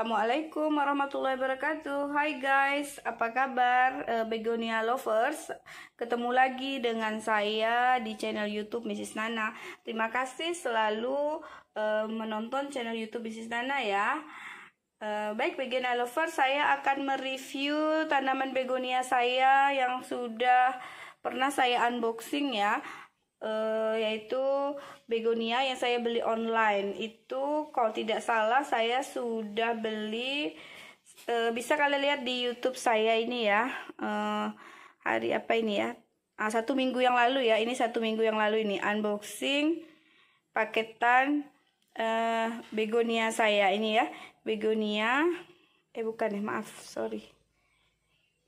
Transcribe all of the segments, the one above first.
Assalamualaikum warahmatullahi wabarakatuh Hai guys, apa kabar eh, Begonia Lovers Ketemu lagi dengan saya di channel youtube Mrs. Nana Terima kasih selalu uh, menonton channel youtube Mrs. Nana ya uh, Baik Begonia Lovers, saya akan mereview tanaman begonia saya yang sudah pernah saya unboxing ya uh, yaitu begonia yang saya beli online itu kalau tidak salah saya sudah beli uh, bisa kalian lihat di YouTube saya ini ya uh, hari apa ini ya ah, satu minggu yang lalu ya ini satu minggu yang lalu ini unboxing paketan uh, begonia saya ini ya begonia eh bukan ya maaf sorry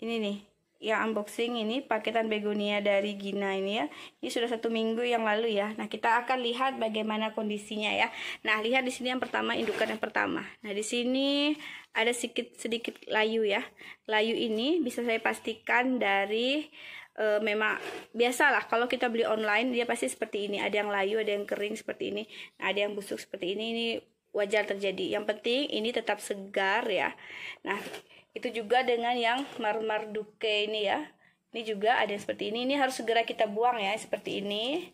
ini nih yang unboxing ini paketan begonia dari Gina ini ya ini sudah satu minggu yang lalu ya nah kita akan lihat bagaimana kondisinya ya nah lihat di sini yang pertama indukan yang pertama nah di sini ada sedikit sedikit layu ya layu ini bisa saya pastikan dari e, memang biasalah kalau kita beli online dia pasti seperti ini ada yang layu ada yang kering seperti ini nah, ada yang busuk seperti ini ini wajar terjadi yang penting ini tetap segar ya nah itu juga dengan yang duke ini ya. Ini juga ada yang seperti ini. Ini harus segera kita buang ya, seperti ini.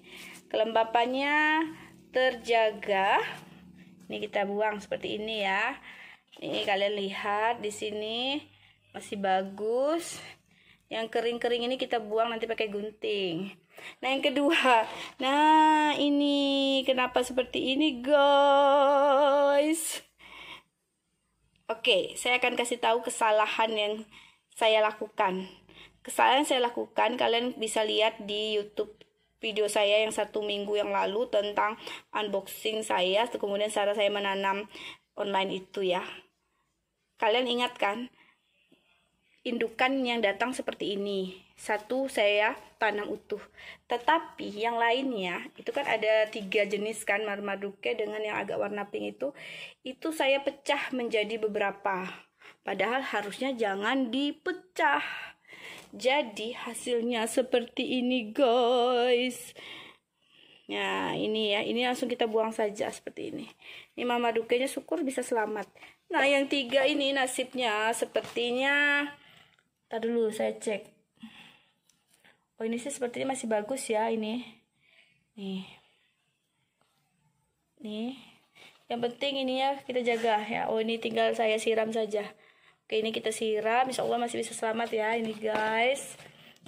Kelembapannya terjaga. Ini kita buang seperti ini ya. Ini kalian lihat di sini masih bagus. Yang kering-kering ini kita buang nanti pakai gunting. Nah, yang kedua. Nah, ini kenapa seperti ini, guys? Oke, saya akan kasih tahu kesalahan yang saya lakukan. Kesalahan yang saya lakukan kalian bisa lihat di YouTube video saya yang satu minggu yang lalu tentang unboxing saya, kemudian cara saya menanam online itu ya. Kalian ingat kan? indukan yang datang seperti ini. Satu saya tanam utuh. Tetapi yang lainnya itu kan ada tiga jenis kan marmaduke dengan yang agak warna pink itu itu saya pecah menjadi beberapa. Padahal harusnya jangan dipecah. Jadi hasilnya seperti ini guys. Nah, ini ya, ini langsung kita buang saja seperti ini. Ini mama dukenya syukur bisa selamat. Nah, yang tiga ini nasibnya sepertinya Tadi dulu saya cek. Oh ini sih sepertinya masih bagus ya ini. Nih. Nih. Yang penting ini ya kita jaga ya. Oh ini tinggal saya siram saja. Oke ini kita siram. Insya Allah masih bisa selamat ya ini guys.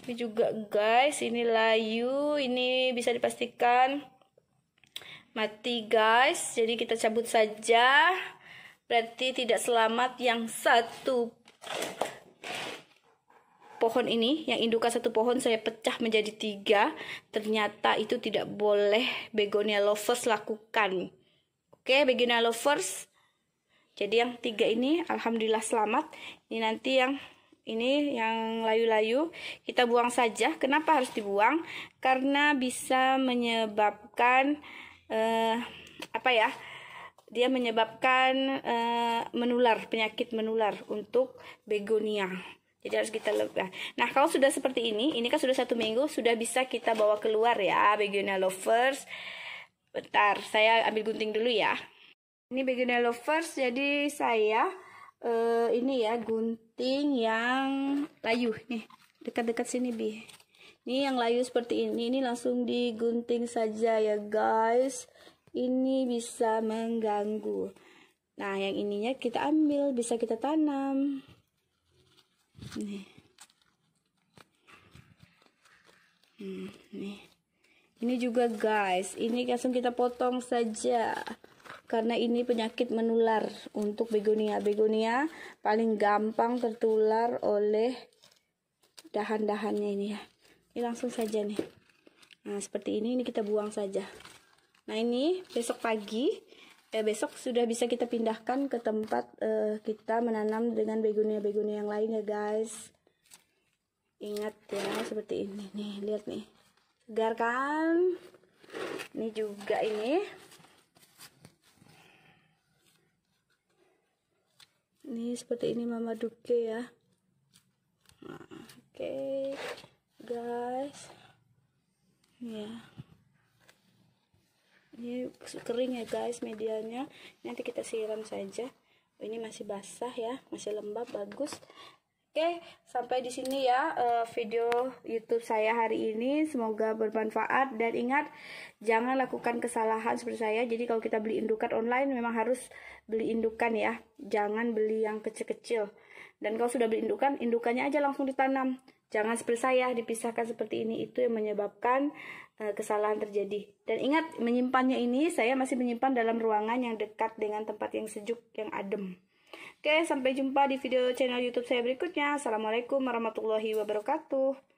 Ini juga guys. Ini layu. Ini bisa dipastikan mati guys. Jadi kita cabut saja. Berarti tidak selamat yang satu pohon ini yang induka satu pohon saya pecah menjadi tiga ternyata itu tidak boleh begonia lovers lakukan oke okay, begonia lovers jadi yang tiga ini alhamdulillah selamat ini nanti yang ini yang layu-layu kita buang saja kenapa harus dibuang karena bisa menyebabkan uh, apa ya dia menyebabkan uh, menular penyakit menular untuk begonia. Jadi harus kita lebah. Nah, kalau sudah seperti ini, ini kan sudah satu minggu, sudah bisa kita bawa keluar ya, begonia lovers. Bentar, saya ambil gunting dulu ya. Ini begonia lovers, jadi saya uh, ini ya gunting yang layu nih, dekat-dekat sini bi. Ini yang layu seperti ini, ini langsung digunting saja ya guys. Ini bisa mengganggu. Nah, yang ininya kita ambil, bisa kita tanam nih hmm, nih ini juga guys ini langsung kita potong saja karena ini penyakit menular untuk begonia begonia paling gampang tertular oleh dahan-dahannya ini ya ini langsung saja nih nah seperti ini ini kita buang saja nah ini besok pagi ya besok sudah bisa kita pindahkan ke tempat eh, kita menanam dengan begonia-begonia yang lain ya guys ingat ya seperti ini nih lihat nih segar kan ini juga ini ini seperti ini mama duke ya nah, oke okay. guys ya yeah ini kering ya guys medianya nanti kita siram saja ini masih basah ya masih lembab bagus Oke, sampai di sini ya eh, video YouTube saya hari ini. Semoga bermanfaat dan ingat jangan lakukan kesalahan seperti saya. Jadi kalau kita beli indukan online memang harus beli indukan ya. Jangan beli yang kecil-kecil. Dan kalau sudah beli indukan, indukannya aja langsung ditanam. Jangan seperti saya dipisahkan seperti ini itu yang menyebabkan uh, kesalahan terjadi. Dan ingat menyimpannya ini saya masih menyimpan dalam ruangan yang dekat dengan tempat yang sejuk, yang adem. Oke, sampai jumpa di video channel YouTube saya berikutnya. Assalamualaikum warahmatullahi wabarakatuh.